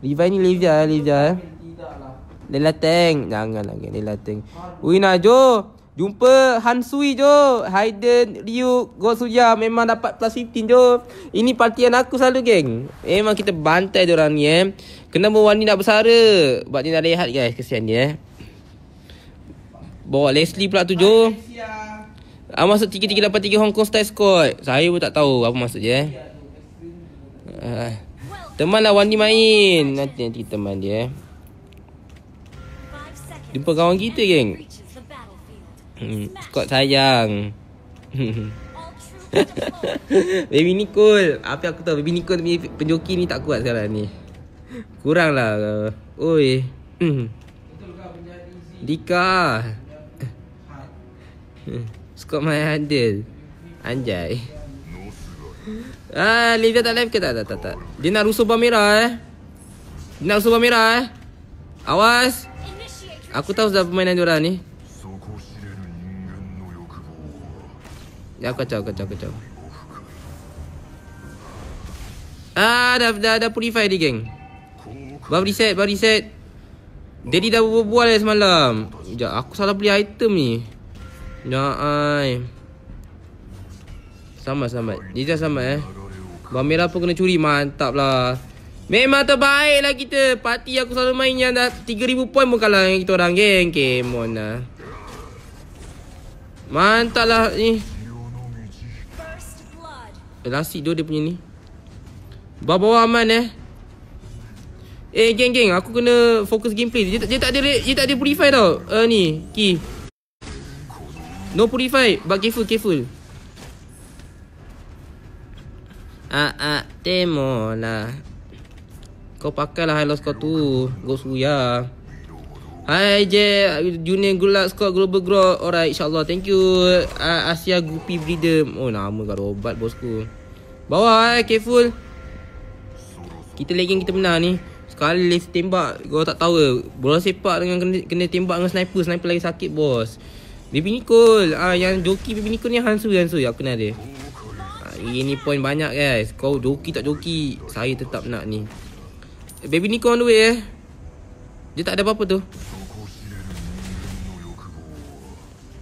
Levi ni Levi ah, ah, eh, Levi eh. Lela Teng. Jangan lagi Lela Teng. Wina Jo. Jumpa Han Sui Jo. Hayden, Ryu, Go Suja. Memang dapat plus 15 Jo. Ini partian aku selalu geng. Memang kita bantai orang ni eh. Kenapa Wani nak bersara? Sebab dia dah rehat guys. Kesian dia eh. Bawa Leslie pula tu Jo. Ah, masuk tiga tiga dapat tiga Hong Kong style squad. Saya pun tak tahu apa maksud dia eh. Uh. Temanlah Wani main. Nanti nanti teman dia. Eh. Jumpa kawan kita, geng. Hmm, kau sayang. baby Nicole. Apa aku tahu Baby Nicole ni penjoki ni tak kuat sekarang ni. Kuranglah. Oi. Hmm. Dika. Eh. Hmm. Scott main handle. Anjay. Ah, eh, Livia tak live ke tak? Tak, tak, tak. Dia nak rusuh Bamira eh. Dia nak rusuh Bamira eh. Awas. Aku tahu sudah permainan dia ni. Ya, kacau, kacau, kacau. Ah, dah, dah, dah purify dia, geng. Baru reset, baru reset. Daddy dah berbual dah semalam. Sekejap, aku salah beli item ni. ya, ai. Sama sama. Nizam sama eh. Bang Merah pun kena curi. Mantap lah. Memang terbaik lah kita. Parti aku selalu main yang dah 3,000 point pun kalah dengan kita orang. Geng. Game on lah. Mantap lah ni. Elastik eh, dua dia punya ni. Bawa bawah aman eh. Eh geng-geng aku kena fokus gameplay. Dia, dia tak ada dia tak ada purify tau. Uh, ni. Key. No purify. But careful, careful. Ah ah demo lah. Kau pakailah high loss kau tu. Go suya. Hai J Junior Gulak Squad Global Growth. Alright, insyaAllah. Thank you. Uh, Asia Gupi Breeder. Oh, nama kau robot bosku. Bawa eh, careful. Kita lagging kita menang ni. Sekali lift tembak. Kau tak tahu ke. Bola sepak dengan kena, kena tembak dengan sniper. Sniper lagi sakit, bos. Baby Nicole. Ah, uh, yang joki Baby Nicole ni Hansu. Hansu, aku kenal dia. Ini point banyak guys Kau joki tak joki Saya tetap nak ni Baby ni kau on the way eh Dia tak ada apa-apa tu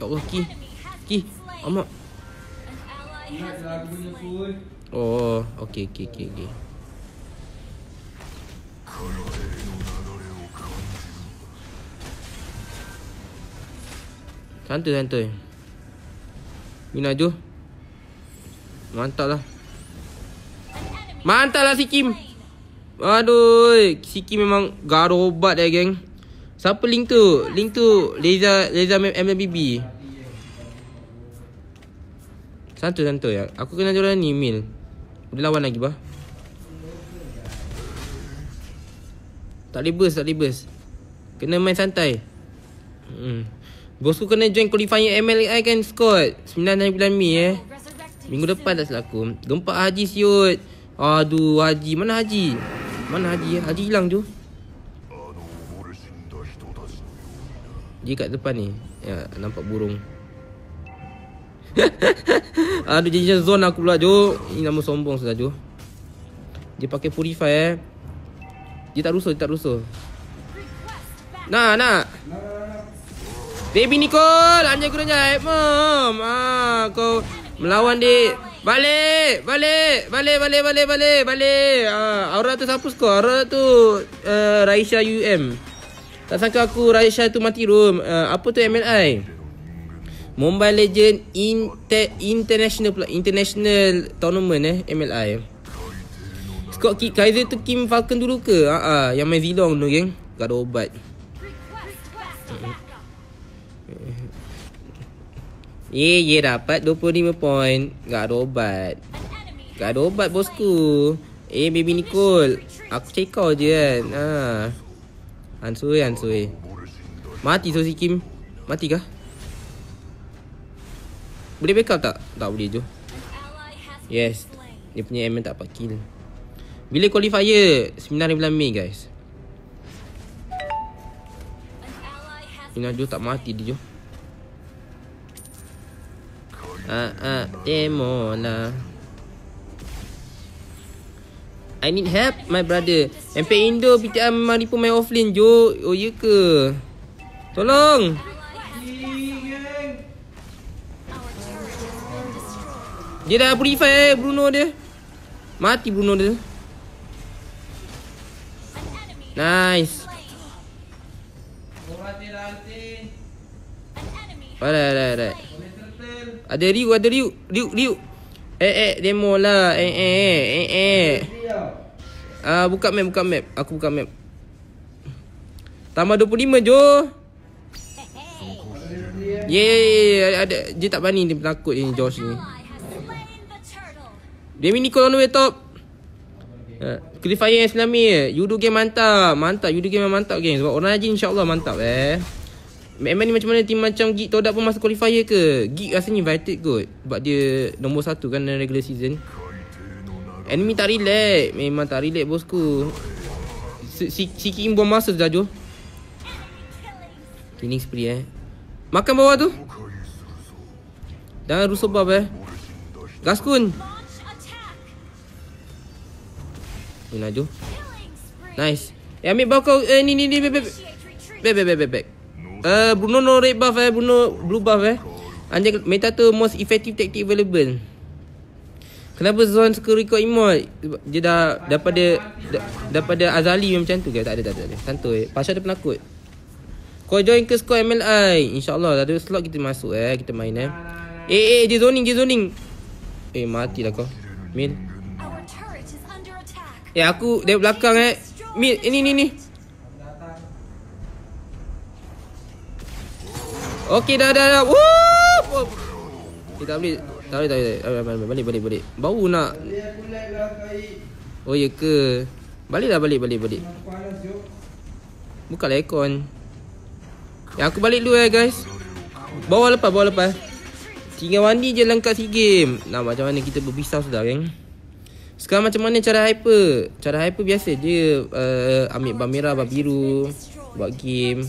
Ya Allah Ki Ki Amak Oh Okay okay okay okay Santai santai Minaju. Juh Mantap lah Mantap lah si Kim Aduh Si Kim memang Garobat dah geng Siapa link tu Link tu Leza Leza MLBB Santu santu ya Aku kena jual ni Mil Boleh lawan lagi bah Tak libas, Tak libas. Kena main santai hmm. Bosku kena join qualifying MLI kan Scott 99 bulan Mei eh Minggu depan dah selaku Gempak Haji siut Aduh Haji Mana Haji Mana Haji Haji hilang tu Dia kat depan ni Ya nampak burung Aduh jadi zone aku pula Joe Ini nama sombong sudah Joe Dia pakai purify eh Dia tak rusuh Dia tak rusuh Nah nak nah. Baby Nicole Anjay kurang jahit Mom ah, Kau Melawan dik. Balik, balik, balik, balik, balik, balik, balik. Ah, Aura tu siapa skor? Aura tu uh, eh, Raisha UM. Tak sangka aku Raisha tu mati room. Uh, apa tu MLI? Mumbai Legend Inter International pula. International tournament eh MLI. Scott Kaiser tu Kim Falcon dulu ke? uh, ah, yang main Zilong tu geng. Tak ada obat. Ye ye dapat 25 point, Gak ada obat. Gak ada obat bosku. Eh baby Nicole. Aku cek kau je kan. Ha. Ansui ansui. Mati tu si Kim. Mati kah? Boleh backup tak? Tak boleh tu. Yes. Dia punya MN tak dapat kill. Bila qualifier? 9 bulan Mei guys. Ini tak mati dia je. Ah, demo Demona. I need help, my brother. MP Indo, PTR memang pun main offline, Jo. Oh, ya ke? Tolong! Dia dah purify eh, Bruno dia. Mati Bruno dia. Nice. Alright, alright, alright. Ada riu, ada riu. Riu, riu. Eh, eh, demo lah. Eh, eh, eh, eh, eh. Ah, buka map, buka map. Aku buka map. Tambah 25, Jo. Yeah, ada, dia tak berani dia takut ni Josh ni. Demi Nicole on the top. Uh, Clifire yang Yudu game mantap Mantap Yudu game mantap geng Sebab orang haji insyaAllah mantap eh Memang ni macam mana Team macam Geek Todak pun masuk qualifier ke Geek rasanya invited kot Sebab dia Nombor satu kan Dalam regular season Enemy tak relax Memang tak relax bosku Sikit imbuan masa sejajur Killing spree eh Makan bawah tu Dan rusuk bab eh Gaskun Ni najur Nice Eh ambil bau kau Eh ni ni ni Bebek Bebek Bebek uh, eh, no no red buff eh Bruno blue buff eh Anjing meta tu most effective tactic available Kenapa zone suka record emot Dia dah daripada da, Daripada Azali macam tu ke Tak ada tak ada, tak ada. Santuy eh. Pasal dia penakut Kau join ke squad MLI InsyaAllah ada slot kita masuk eh Kita main eh Eh eh dia zoning dia zoning Eh mati lah kau Min Eh aku dari belakang eh Min Ini ni ni ni Okey dah dah dah. Woo! Eh, tak boleh. Tak Balik, balik, balik, balik. Bau nak. Oh, ya ke? Balik dah, balik, balik, balik. Buka lah aircon. Ya, aku balik dulu eh, guys. Bawa lepas, bawa lepas. Tinggal Wandi je lengkap si game. Nah, macam mana kita berpisau sudah, geng. Sekarang macam mana cara hyper? Cara hyper biasa. Dia uh, ambil bamera, merah, bar biru. Buat game.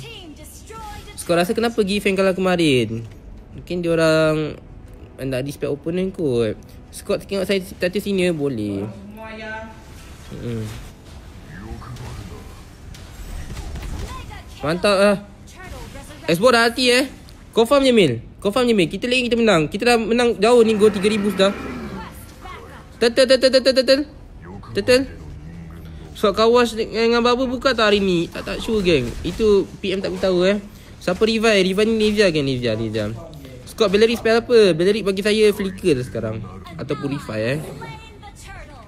Kau rasa kenapa Giffen kalah kemarin? Mungkin dia orang nak respect opponent kot. Scott tengok saya tadi sini boleh. Hmm. Mantap ah. Expo dah hati eh. Confirm Jamil, Mil. Confirm je Kita lagi kita menang. Kita dah menang jauh ni go 3000 sudah. Tetel tetel tetel tetel. Tetel. So kawas dengan babu buka tak hari ni? Tak tak sure geng. Itu PM tak beritahu eh. Siapa revive? Revive ni Nivia kan Nivia Nivia Scott Bellary spell apa? Bellary bagi saya flicker sekarang atau purify? eh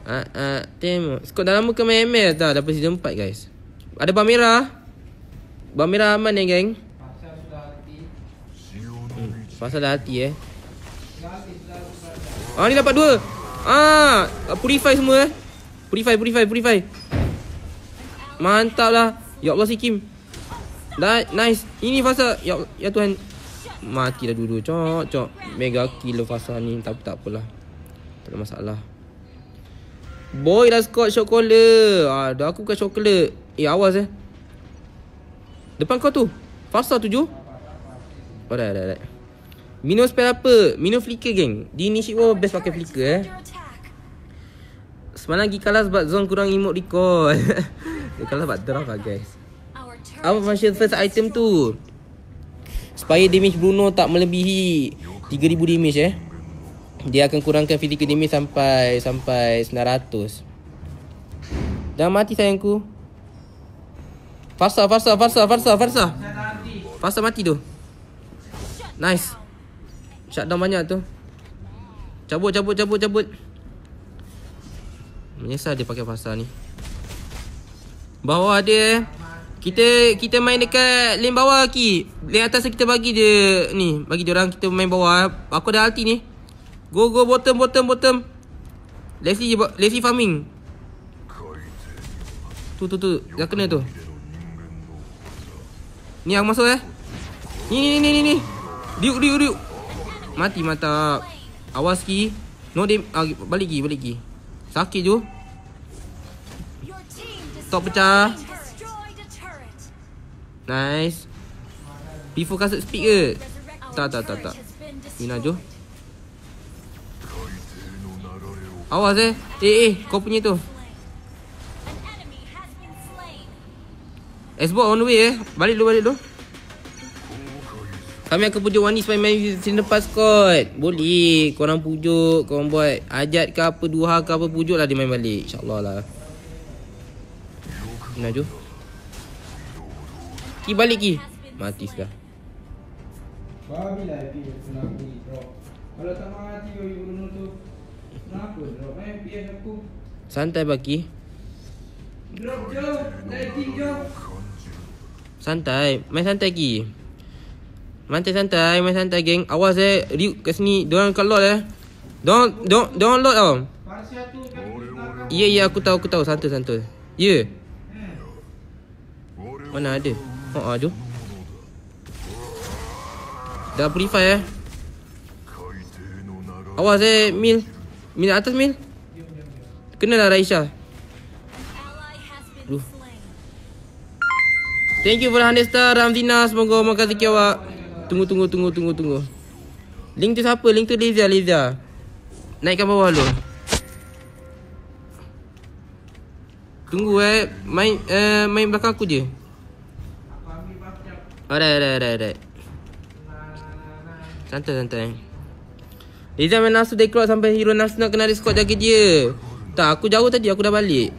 Ah, ah, temo. Scott dah lama ke main ML dah Dapat season 4 guys Ada Bang Merah Bang Merah aman ni eh, geng hmm, Pasal dah hati eh Ah ni dapat dua. Ah Purify semua eh Purify purify purify Mantaplah. Ya Allah si Kim Dah nice Ini fasa Ya, ya Tuhan Mati dah dulu Cok cok Mega kill fasa ni Tapi tak apalah Tak ada masalah Boy dah skot coklat Aduh aku bukan chocolate? Eh awas eh Depan kau tu Fasa tuju Alright alright alright Minum spell apa? Minum flicker gang. Di ni shit best pakai flicker eh Semalam lagi kalah sebab zone kurang emote recall Dia kalah sebab draft lah guys apa function first item tu supaya damage Bruno tak melebihi 3000 damage eh dia akan kurangkan physical damage sampai sampai 900 dah mati sayangku Farsa, Farsa, Farsa, Farsa, Farsa Farsa mati tu Nice Shutdown banyak tu Cabut, cabut, cabut, cabut Menyesal dia pakai Farsa ni Bawah dia eh. Kita kita main dekat lane bawah lagi. Lane atas kita bagi dia ni, bagi dia orang kita main bawah. Aku dah ulti ni. Go go bottom bottom bottom. Lazy lazy farming. Tu tu tu, dah kena tu. Ni aku masuk eh. Ni ni ni ni ni. Diuk diuk diuk. Mati mata. Awas ki. No dim ah, balik ki balik ki. Sakit tu. Top pecah. Nice. P4 kasut speed ke? Tak, tak, tak, tak. Mina jo. Awas eh. Eh, eh. Kau punya tu. Xbox on the way eh. Balik dulu, balik dulu. Kami akan pujuk Wani supaya main di sini lepas kot. Boleh. Korang pujuk. Korang buat ajat ke apa, duha ke apa. Pujuk lah dia main balik. InsyaAllah lah. Mina jo. Ki balik ki. Mati sudah. Babila ki Kalau tak mati kau ibu nu tu. Kenapa drop? Eh PS aku. Santai baki. Drop jo, lighting jo. Santai, main santai ki. Mantai santai, main santai geng. Awas eh, riuk kat sini. Diorang kat lot eh. don't diorang, diorang lot tau. Kan, ya, ya, aku tahu, aku tahu. Santai, santai. Ya. Eh. Mana ada? Oh, ah, aduh. Dah purify eh. Awas eh, Mil. Mil atas, Mil. Kenalah Raisha. Thank you for the 100 star, Ramzina. Semoga makan sikit awak. Tunggu, tunggu, tunggu, tunggu, tunggu. Link tu siapa? Link tu Lizia, Lizia. Naikkan bawah dulu. Tunggu eh. Main, uh, main belakang aku je. Ore, ore, ore, ore. Santai, santai. Liza main nasu dia keluar sampai hero nasu nak kena risk jaga dia. Tak, aku jauh tadi. Aku dah balik.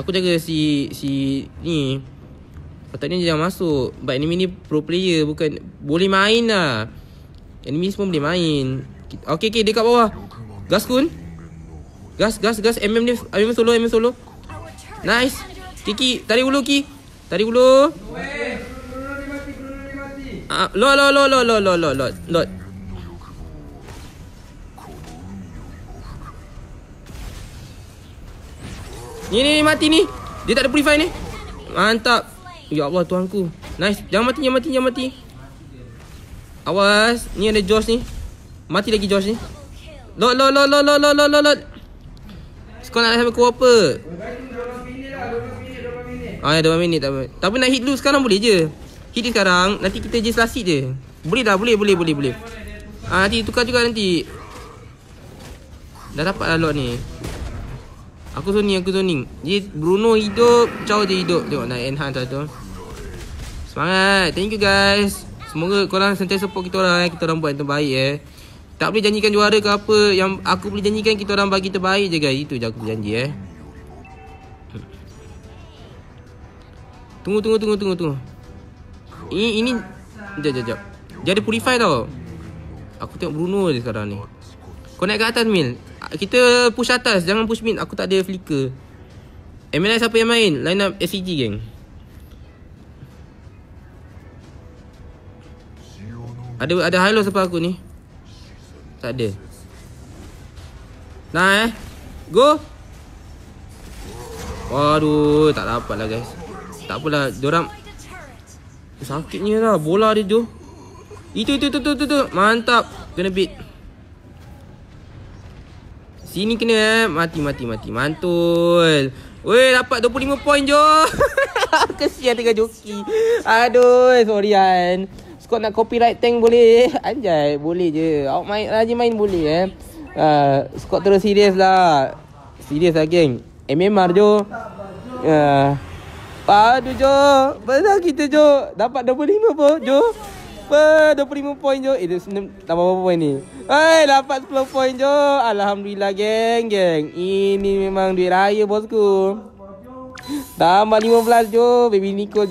Aku jaga si... si... ni. ni dia jangan masuk. But enemy ni pro player. Bukan... Boleh main lah. Enemy semua boleh main. Okay, okay. Dia kat bawah. Gas kun. Gas, gas, gas. MM ni, MM solo, MM solo. Nice. Kiki. Tarik ulu, Kiki. Tarik ulu. Lord, Lord, Lord, Lord, Lord, Lord, Lord, Lord. Ni ni mati ni. Dia tak ada purify ni. Mantap. Ya Allah tuanku. Nice. Jangan mati, jangan mati, jangan mati. Awas, ni ada Josh ni. Mati lagi Josh ni. Lot lot lot lot lot lot lot lot. Skor nak sampai ke apa? Ah, ya, 2 minit tak apa. Tapi nak hit dulu sekarang boleh je. Kini sekarang Nanti kita je selasik je Boleh dah boleh boleh boleh boleh. Ah Nanti tukar juga nanti Dah dapat lah lot ni Aku zoning aku zoning Dia Bruno hidup Chow je hidup Tengok nak enhance lah tu Semangat Thank you guys Semoga korang sentiasa support kita orang eh. Kita orang buat yang terbaik eh Tak boleh janjikan juara ke apa Yang aku boleh janjikan Kita orang bagi terbaik je guys Itu je aku janji eh Tunggu tunggu tunggu tunggu tunggu ini ini jap jap jap. Dia ada purify tau. Aku tengok Bruno je sekarang ni. Kau naik ke atas Mil. Kita push atas, jangan push mid. Aku tak ada flicker. MLS siapa yang main? Line up SCG e gang. Ada ada high low siapa aku ni? Tak ada. Nah eh. Go. Waduh, tak dapat lah guys. Tak apalah, diorang Sakitnya lah bola dia tu. Itu itu itu itu itu. Mantap. Kena beat. Sini kena eh. Mati mati mati. Mantul. Weh dapat 25 point jo. Kesian tengah joki. Aduh sorry Han. Skot nak copyright tank boleh. Eh. Anjay boleh je. Awak main rajin main boleh eh. Uh, ah, Skot terus serius lah. Serius lah geng. MMR jo. Uh, Padu ah, Jo. Besar kita Jo. Dapat 25 pun Jo. Per 25 poin Jo. Eh, dah berapa poin ni? Hei, eh, dapat 10 poin Jo. Alhamdulillah geng, geng. Ini memang duit raya bosku. Tambah 15 Jo. Baby Nico Jo.